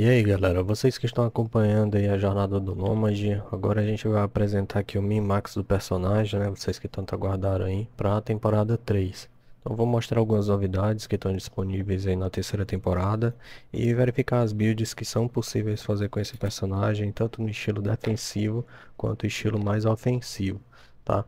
E aí galera, vocês que estão acompanhando aí a jornada do Nômade, agora a gente vai apresentar aqui o min-max do personagem, né, vocês que tanto aguardaram aí, para a temporada 3. Então vou mostrar algumas novidades que estão disponíveis aí na terceira temporada e verificar as builds que são possíveis fazer com esse personagem, tanto no estilo defensivo quanto no estilo mais ofensivo, tá?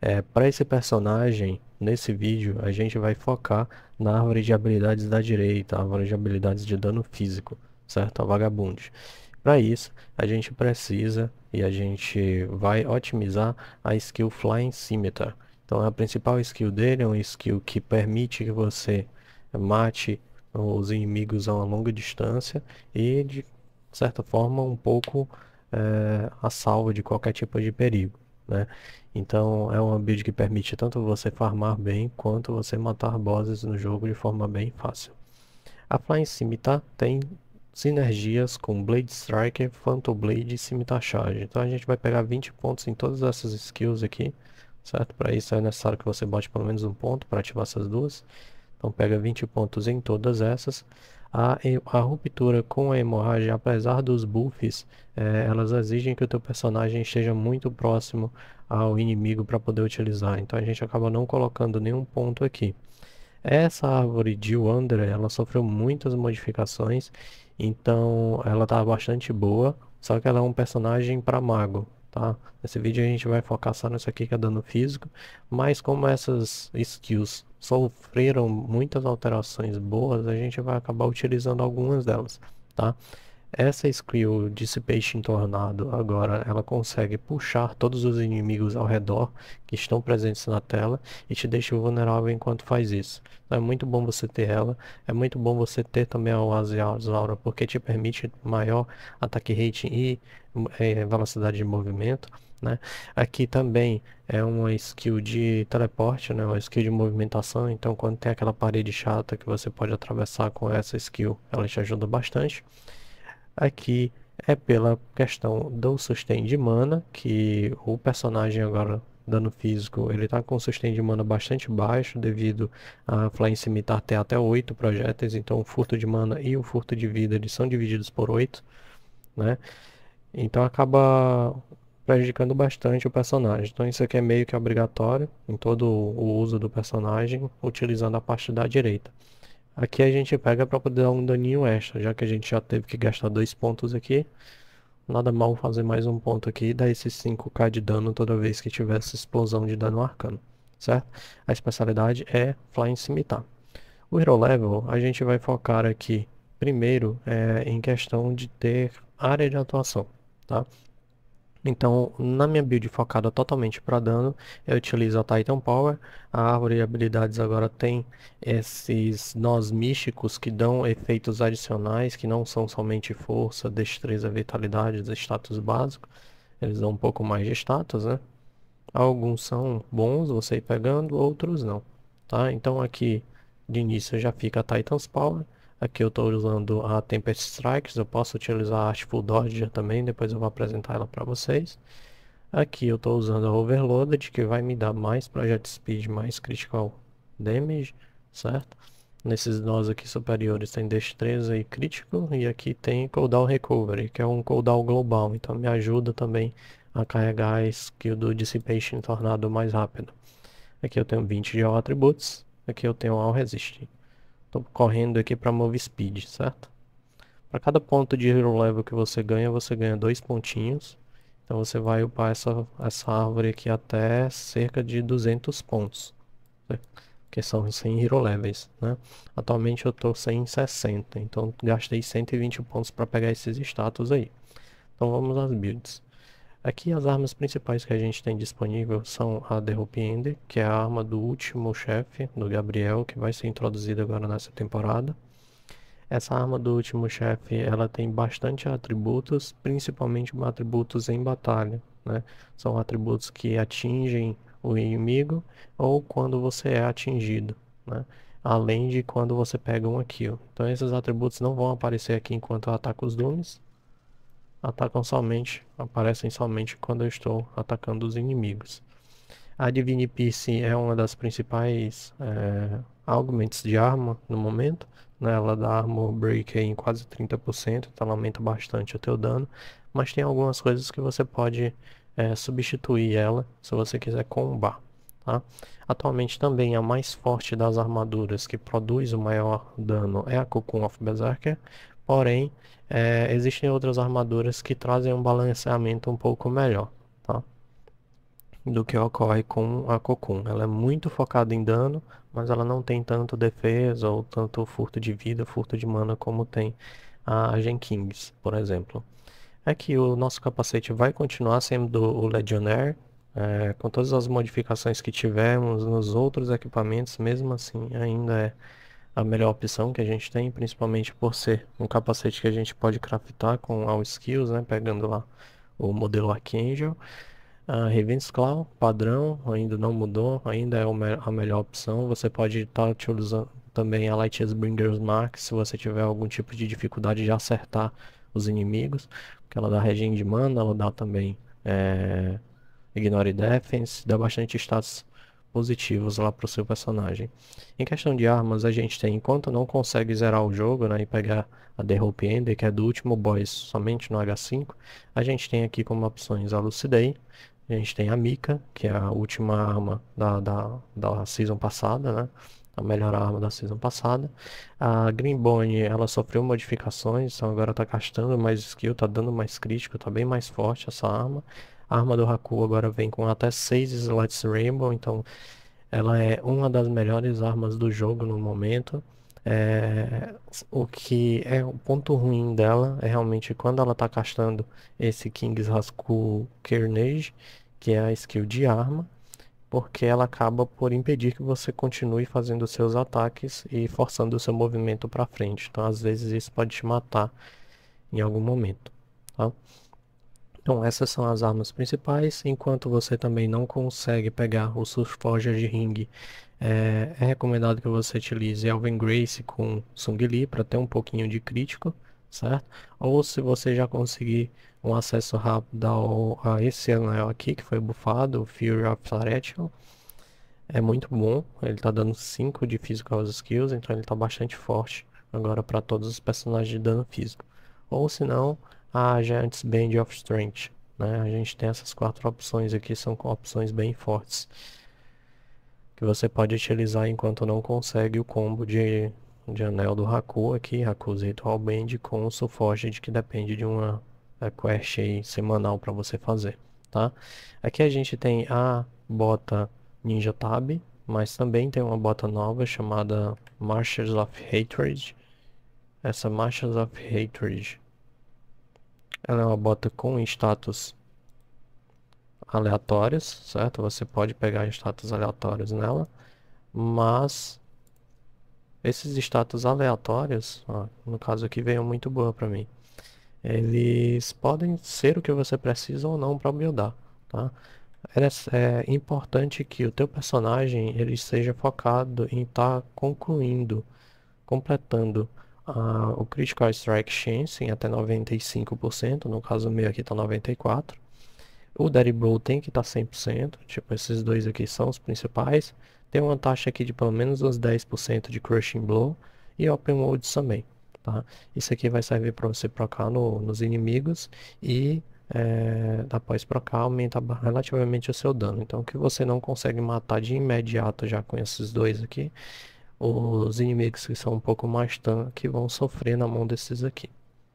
É, para esse personagem, nesse vídeo, a gente vai focar na árvore de habilidades da direita, a árvore de habilidades de dano físico certo? A vagabundos. Para isso, a gente precisa e a gente vai otimizar a skill Flying Scimitar. Então a principal skill dele é uma skill que permite que você mate os inimigos a uma longa distância e de certa forma um pouco é, a salvo de qualquer tipo de perigo. Né? Então é uma build que permite tanto você farmar bem quanto você matar bosses no jogo de forma bem fácil. A Flying Scimitar tem sinergias com Blade Striker, Phantom Blade e Scimitar Charge. Então a gente vai pegar 20 pontos em todas essas skills aqui, certo? Para isso é necessário que você bote pelo menos um ponto para ativar essas duas. Então pega 20 pontos em todas essas. A, a ruptura com a hemorragia, apesar dos buffs, é, elas exigem que o teu personagem esteja muito próximo ao inimigo para poder utilizar. Então a gente acaba não colocando nenhum ponto aqui. Essa árvore de Wander, ela sofreu muitas modificações então ela tá bastante boa, só que ela é um personagem para mago, tá? Nesse vídeo a gente vai focar só nisso aqui que é dano físico, mas como essas skills sofreram muitas alterações boas, a gente vai acabar utilizando algumas delas, tá? Essa skill Dissipation Tornado agora ela consegue puxar todos os inimigos ao redor que estão presentes na tela e te deixa vulnerável enquanto faz isso. Então é muito bom você ter ela, é muito bom você ter também a Oasis Aura porque te permite maior ataque rate e é, velocidade de movimento. Né? Aqui também é uma skill de teleporte, né? uma skill de movimentação, então quando tem aquela parede chata que você pode atravessar com essa skill, ela te ajuda bastante. Aqui é pela questão do sustain de mana, que o personagem agora dano físico, ele está com um sustain de mana bastante baixo devido a Flying Scimitar ter até 8 projéteis, então o furto de mana e o furto de vida eles são divididos por 8, né? Então acaba prejudicando bastante o personagem. Então isso aqui é meio que obrigatório em todo o uso do personagem, utilizando a parte da direita. Aqui a gente pega para poder dar um daninho extra, já que a gente já teve que gastar dois pontos aqui. Nada mal fazer mais um ponto aqui e dar esses 5k de dano toda vez que tiver essa explosão de dano arcano, certo? A especialidade é Flying cimitar. O Hero Level a gente vai focar aqui primeiro é, em questão de ter área de atuação, tá? Então, na minha build focada totalmente para dano, eu utilizo a Titan Power. A árvore de habilidades agora tem esses nós místicos que dão efeitos adicionais, que não são somente força, destreza, vitalidade, status básico. Eles dão um pouco mais de status, né? Alguns são bons, você ir pegando, outros não. Tá? Então aqui de início já fica a Titan's Power. Aqui eu estou usando a Tempest Strikes, eu posso utilizar a Artful Dodger também, depois eu vou apresentar ela para vocês. Aqui eu estou usando a Overloaded, que vai me dar mais Project Speed, mais Critical Damage, certo? Nesses nós aqui superiores tem destreza e crítico, e aqui tem cooldown recovery, que é um cooldown global, então me ajuda também a carregar a skill do Dissipation tornado mais rápido. Aqui eu tenho 20 de All Attributes, aqui eu tenho All Resisting. Estou correndo aqui para Move Speed, certo? Para cada ponto de Hero Level que você ganha, você ganha dois pontinhos. Então você vai upar essa, essa árvore aqui até cerca de 200 pontos. Que são 100 Hero Levels, né? Atualmente eu estou 160, então gastei 120 pontos para pegar esses status aí. Então vamos às builds. Aqui as armas principais que a gente tem disponível são a Derrupiende, que é a arma do último chefe, do Gabriel, que vai ser introduzida agora nessa temporada. Essa arma do último chefe, ela tem bastante atributos, principalmente atributos em batalha, né? São atributos que atingem o inimigo ou quando você é atingido, né? Além de quando você pega um kill. Então esses atributos não vão aparecer aqui enquanto eu ataco os dunes, atacam somente, aparecem somente quando eu estou atacando os inimigos. A Divine Pierce é uma das principais é, augments de arma no momento. Né? Ela dá armor break em quase 30%, então aumenta bastante o teu dano. Mas tem algumas coisas que você pode é, substituir ela se você quiser combar. Tá? Atualmente também a mais forte das armaduras que produz o maior dano é a Cocoon of Berserker, Porém, é, existem outras armaduras que trazem um balanceamento um pouco melhor tá? do que ocorre com a Cocoon. Ela é muito focada em dano, mas ela não tem tanto defesa ou tanto furto de vida, furto de mana como tem a Jenkins, por exemplo. É que o nosso capacete vai continuar sendo o Legionnaire, é, com todas as modificações que tivemos nos outros equipamentos, mesmo assim ainda é a melhor opção que a gente tem, principalmente por ser um capacete que a gente pode craftar com All Skills, né, pegando lá o modelo Archangel. A Revenge Claw padrão, ainda não mudou, ainda é a melhor opção. Você pode estar tá utilizando também a Lightbringer's Mark se você tiver algum tipo de dificuldade de acertar os inimigos, porque ela dá regen de mana, ela dá também é, Ignore Defense, dá bastante status positivos lá para o seu personagem. Em questão de armas, a gente tem, enquanto não consegue zerar o jogo né, e pegar a The Hope Ender, que é do último boss somente no H5, a gente tem aqui como opções a Lucidei, a gente tem a Mika, que é a última arma da, da, da season passada, né? a melhor arma da season passada. A Grimbone, ela sofreu modificações, então agora tá gastando mais skill, tá dando mais crítico, tá bem mais forte essa arma. A arma do Haku agora vem com até 6 slots Rainbow, então ela é uma das melhores armas do jogo no momento. É, o que é o ponto ruim dela é realmente quando ela está castando esse King's Rascal Carnage, que é a skill de arma, porque ela acaba por impedir que você continue fazendo seus ataques e forçando o seu movimento para frente. Então, às vezes, isso pode te matar em algum momento. Tá? Então essas são as armas principais, enquanto você também não consegue pegar o seus de ringue, é, é, recomendado que você utilize Elven Grace com Sung Li para ter um pouquinho de crítico, certo? Ou se você já conseguir um acesso rápido ao, a esse anel aqui que foi bufado, o Fury of Flaretion, é muito bom, ele está dando 5 de Physical Skills, então ele está bastante forte agora para todos os personagens de dano físico. Ou se não, a ah, Giants Band of Strength. Né? A gente tem essas quatro opções aqui, são opções bem fortes. Que você pode utilizar enquanto não consegue o combo de, de anel do Haku aqui, Haku's Ritual Band com o Sulforged, que depende de uma é, quest semanal para você fazer. Tá? Aqui a gente tem a bota Ninja Tab, mas também tem uma bota nova chamada Marches of Hatred. Essa Marches of Hatred ela é uma bota com status aleatórios, certo? Você pode pegar status aleatórios nela, mas esses status aleatórios, ó, no caso aqui veio muito boa para mim, eles podem ser o que você precisa ou não para buildar, tá? É, é importante que o teu personagem ele seja focado em estar tá concluindo, completando Uh, o Critical Strike Chance em até 95%, no caso meu aqui está 94%. O Daddy Blow tem que estar tá 100%, tipo esses dois aqui são os principais. Tem uma taxa aqui de pelo menos uns 10% de Crushing Blow e Open mode também. Tá? Isso aqui vai servir para você procar no, nos inimigos e é, eh, após procar aumenta relativamente o seu dano. Então o que você não consegue matar de imediato já com esses dois aqui, os inimigos que são um pouco mais tanque vão sofrer na mão desses aqui,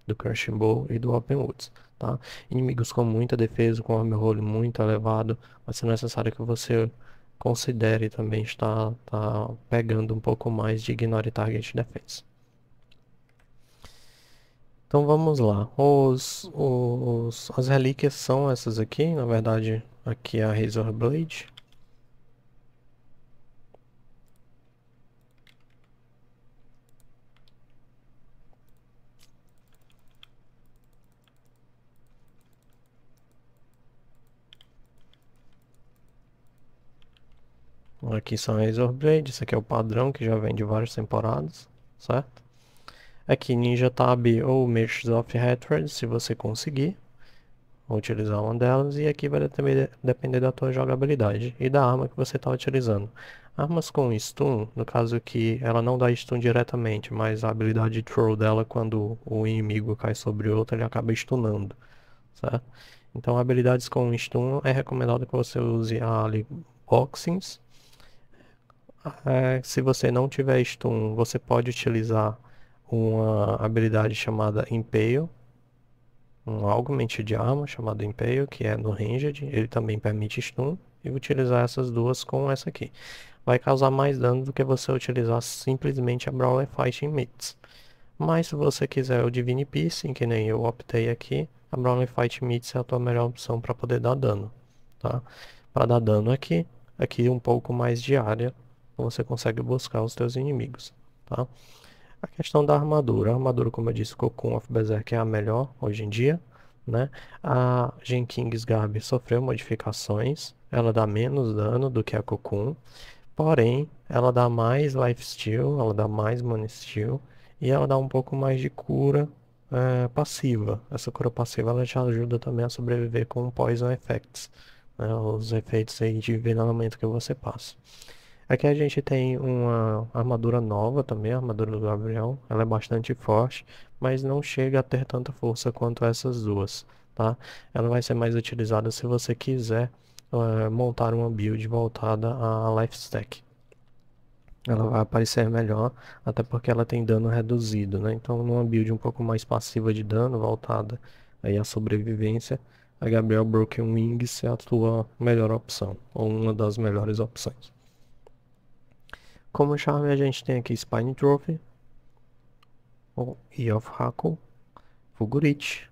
do Crushing Ball e do Open Woods. Tá? Inimigos com muita defesa, com arm roll muito elevado, vai ser é necessário que você considere também estar tá pegando um pouco mais de Ignore Target Defense. Então vamos lá, os, os, as relíquias são essas aqui, na verdade aqui é a Razor Blade, Aqui são Razor Blade, isso aqui é o padrão que já vem de várias temporadas, certo? Aqui Ninja Tab ou Mesh of Hatred, se você conseguir utilizar uma delas. E aqui vai também depender da tua jogabilidade e da arma que você está utilizando. Armas com stun, no caso que ela não dá stun diretamente, mas a habilidade throw dela quando o inimigo cai sobre outro, ele acaba stunando, certo? Então habilidades com stun é recomendado que você use a ali, boxings é, se você não tiver stun, você pode utilizar uma habilidade chamada Impale, um augment de arma chamado Impale, que é no Ranged, ele também permite stun, e utilizar essas duas com essa aqui. Vai causar mais dano do que você utilizar simplesmente a Brawler Fighting Mitts. Mas se você quiser o Divine Piercing, que nem eu optei aqui, a Brawling Fight Mitts é a tua melhor opção para poder dar dano, tá? Para dar dano aqui, aqui um pouco mais de área, então, você consegue buscar os seus inimigos, tá? A questão da armadura. A armadura, como eu disse, Cocoon of Berserk é a melhor hoje em dia, né? A Jenkins Garb sofreu modificações, ela dá menos dano do que a Cocoon, porém, ela dá mais lifesteal, ela dá mais mana steal, e ela dá um pouco mais de cura é, passiva. Essa cura passiva ela te ajuda também a sobreviver com Poison Effects, né? os efeitos aí de envenenamento que você passa. Aqui a gente tem uma armadura nova também, a armadura do Gabriel. Ela é bastante forte, mas não chega a ter tanta força quanto essas duas, tá? Ela vai ser mais utilizada se você quiser uh, montar uma build voltada à Life Stack. Ela vai aparecer melhor, até porque ela tem dano reduzido, né? Então numa build um pouco mais passiva de dano, voltada aí à sobrevivência, a Gabriel Broken Wings é a tua melhor opção, ou uma das melhores opções. Como chave a gente tem aqui Spine Trophy, E of Haku Fugurit,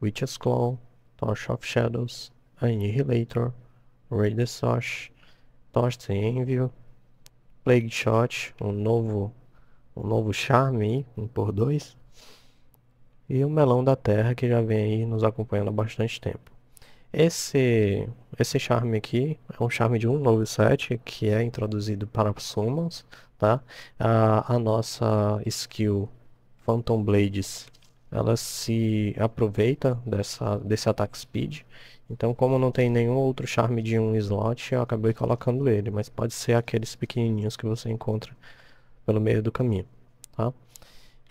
Witch's Claw, Torch of Shadows, Annihilator, Raid the Sosh, Torch the Envio, Plague Shot, um novo, um novo charme um por dois, e o Melão da Terra que já vem aí nos acompanhando há bastante tempo. Esse esse charme aqui é um charme de 197 que é introduzido para summons, tá? A, a nossa skill Phantom Blades, ela se aproveita dessa, desse ataque speed. Então como não tem nenhum outro charme de um slot, eu acabei colocando ele, mas pode ser aqueles pequenininhos que você encontra pelo meio do caminho, tá?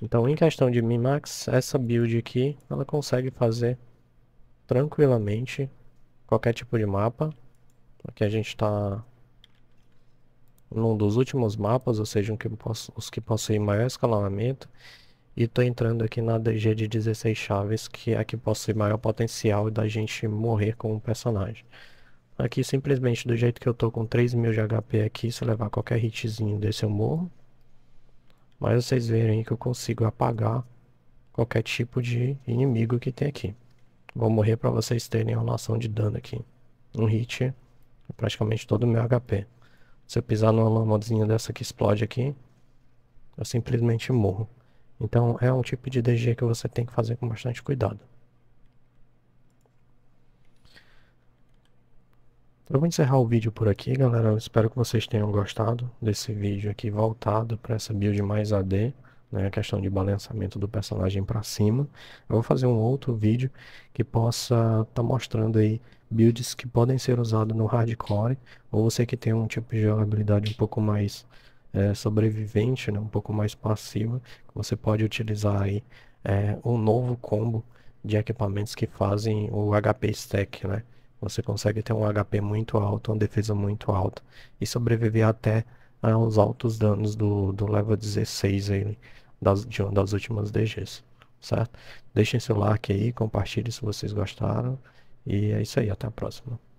Então em questão de Mimax, essa build aqui, ela consegue fazer tranquilamente qualquer tipo de mapa. Aqui a gente está num dos últimos mapas, ou seja, um que posso, os que possuem maior escalonamento. E estou entrando aqui na DG de 16 chaves, que é a que possui maior potencial da gente morrer com um personagem. Aqui simplesmente do jeito que eu tô com 3000 de HP aqui, se eu levar qualquer hitzinho desse eu morro. Mas vocês verem que eu consigo apagar qualquer tipo de inimigo que tem aqui. Vou morrer para vocês terem uma noção de dano aqui. Um hit é praticamente todo o meu HP. Se eu pisar numa lamazinha dessa que explode aqui, eu simplesmente morro. Então é um tipo de DG que você tem que fazer com bastante cuidado. Eu vou encerrar o vídeo por aqui, galera. Eu espero que vocês tenham gostado desse vídeo aqui voltado para essa build mais AD né, a questão de balançamento do personagem para cima. Eu vou fazer um outro vídeo que possa estar tá mostrando aí builds que podem ser usados no hardcore, ou você que tem um tipo de jogabilidade um pouco mais é, sobrevivente, né, um pouco mais passiva, você pode utilizar aí é, um novo combo de equipamentos que fazem o HP stack, né? Você consegue ter um HP muito alto, uma defesa muito alta e sobreviver até aos altos danos do, do level 16 aí, das, de uma das últimas DGs, certo? Deixem seu like aí, compartilhem se vocês gostaram. E é isso aí, até a próxima.